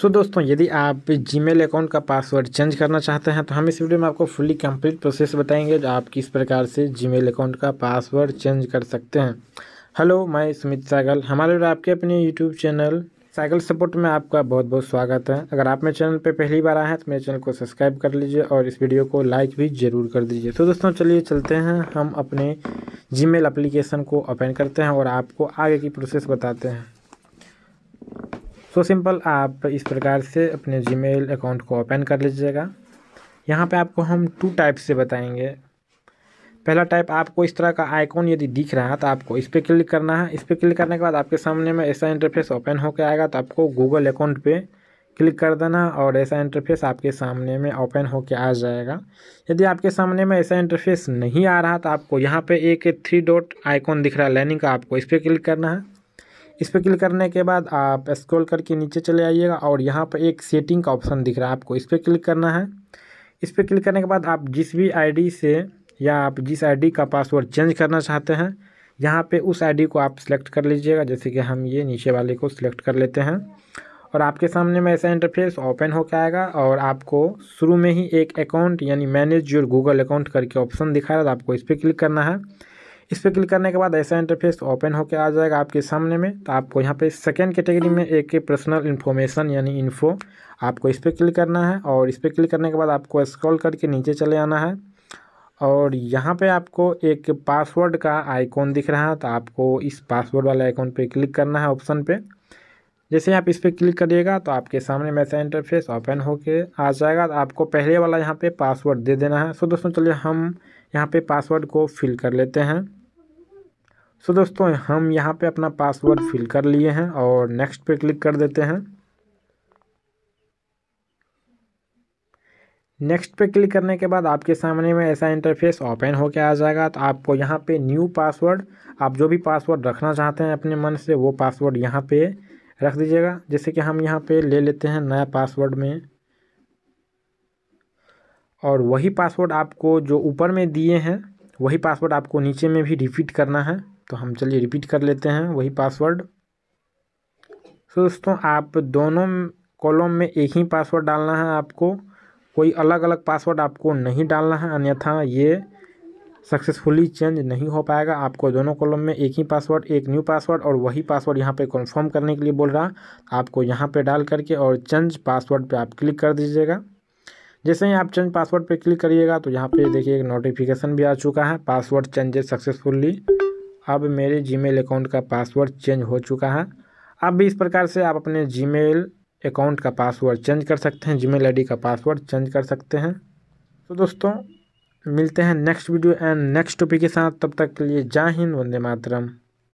सो so, दोस्तों यदि आप जीमेल अकाउंट का पासवर्ड चेंज करना चाहते हैं तो हम इस वीडियो में आपको फुली कंप्लीट प्रोसेस बताएंगे जो आप किस प्रकार से जीमेल अकाउंट का पासवर्ड चेंज कर सकते हैं हेलो मैं सुमित सागल हमारे और आपके अपने यूट्यूब चैनल साइकिल सपोर्ट में आपका बहुत बहुत स्वागत है अगर आप मेरे चैनल पर पहली बार आए हैं तो मेरे चैनल को सब्सक्राइब कर लीजिए और इस वीडियो को लाइक भी ज़रूर कर दीजिए तो दोस्तों चलिए चलते हैं हम अपने जीमेल एप्लीकेशन को ओपन करते हैं और आपको आगे की प्रोसेस बताते हैं सो so, सिंपल आप इस प्रकार से अपने जीमेल अकाउंट को ओपन कर लीजिएगा यहाँ पे आपको हम टू टाइप से बताएंगे पहला टाइप आपको इस तरह का आइकॉन यदि दिख रहा है तो आपको इस पर क्लिक करना है इस पर क्लिक करने के बाद आपके सामने में ऐसा इंटरफेस ओपन होकर आएगा तो आपको गूगल अकाउंट पे क्लिक कर देना और ऐसा इंटरफेस आपके सामने में ओपन होकर आ जाएगा यदि आपके सामने में ऐसा इंटरफेस नहीं आ रहा तो आपको यहाँ पर एक थ्री डॉट आइकॉन दिख रहा है लर्निंग का आपको इस पर क्लिक करना है इस पर क्लिक करने के बाद आप स्क्रॉल करके नीचे चले आइएगा और यहाँ पर एक सेटिंग का ऑप्शन दिख रहा है आपको इस पर क्लिक करना है इस पर क्लिक करने के बाद आप जिस भी आईडी से या आप जिस आईडी का पासवर्ड चेंज करना चाहते हैं यहाँ पे उस आईडी को आप सिलेक्ट कर लीजिएगा जैसे कि हम ये नीचे वाले को सिलेक्ट कर लेते हैं और आपके सामने में ऐसा इंटरफेस ओपन होकर आएगा और आपको शुरू में ही एक अकाउंट यानी मैनेज योर गूगल अकाउंट करके ऑप्शन दिखा रहा था तो आपको इस पर क्लिक करना है इस पर क्लिक करने के बाद ऐसा इंटरफेस ओपन होकर आ जाएगा आपके सामने में तो आपको यहाँ पे सेकेंड कैटेगरी में एक पर्सनल इन्फॉर्मेशन यानी इन्फो आपको इस पर क्लिक करना है और इस पर क्लिक करने के बाद आपको स्क्रॉल करके नीचे चले आना है और यहाँ पे आपको एक पासवर्ड का आइकॉन दिख रहा है तो आपको इस पासवर्ड वाले आइकॉन पे क्लिक करना है ऑप्शन पे जैसे आप इस पर क्लिक करिएगा तो आपके सामने ऐसा इंटरफेस ओपन होके आ जाएगा तो आपको पहले वाला यहाँ पे पासवर्ड दे देना है सो तो दोस्तों चलिए हम यहाँ पे पासवर्ड को फिल कर लेते हैं सो दोस्तों हम यहाँ पे अपना पासवर्ड फिल कर लिए हैं और नेक्स्ट पे क्लिक कर देते हैं नेक्स्ट पे क्लिक करने के बाद आपके सामने में ऐसा इंटरफेस ओपन के आ जाएगा तो आपको यहाँ पे न्यू पासवर्ड आप जो भी पासवर्ड रखना चाहते हैं अपने मन से वो पासवर्ड यहाँ पे रख दीजिएगा जैसे कि हम यहाँ पे ले लेते हैं नया पासवर्ड में और वही पासवर्ड आपको जो ऊपर में दिए हैं वही पासवर्ड आपको नीचे में भी रिपीट करना है तो हम चलिए रिपीट कर लेते हैं वही पासवर्ड सो दोस्तों आप दोनों कॉलम में एक ही पासवर्ड डालना है आपको कोई अलग अलग पासवर्ड आपको नहीं डालना है अन्यथा ये सक्सेसफुली चेंज नहीं हो पाएगा आपको दोनों कॉलम में एक ही पासवर्ड एक न्यू पासवर्ड और वही पासवर्ड यहाँ पे कंफर्म करने के लिए बोल रहा आपको यहाँ पे डाल करके और चेंज पासवर्ड पे आप क्लिक कर दीजिएगा जैसे ही आप चेंज पासवर्ड पे क्लिक करिएगा तो यहाँ पे देखिए एक नोटिफिकेशन भी आ चुका है पासवर्ड चेंजेज सक्सेसफुली अब मेरे जीमेल अकाउंट का पासवर्ड चेंज हो चुका है अब भी इस प्रकार से आप अपने जीमेल अकाउंट का पासवर्ड चेंज कर सकते हैं जीमेल आईडी का पासवर्ड चेंज कर सकते हैं तो दोस्तों मिलते हैं next video and next topic के साथ तब तक के लिए जय हिंद वंदे मातरम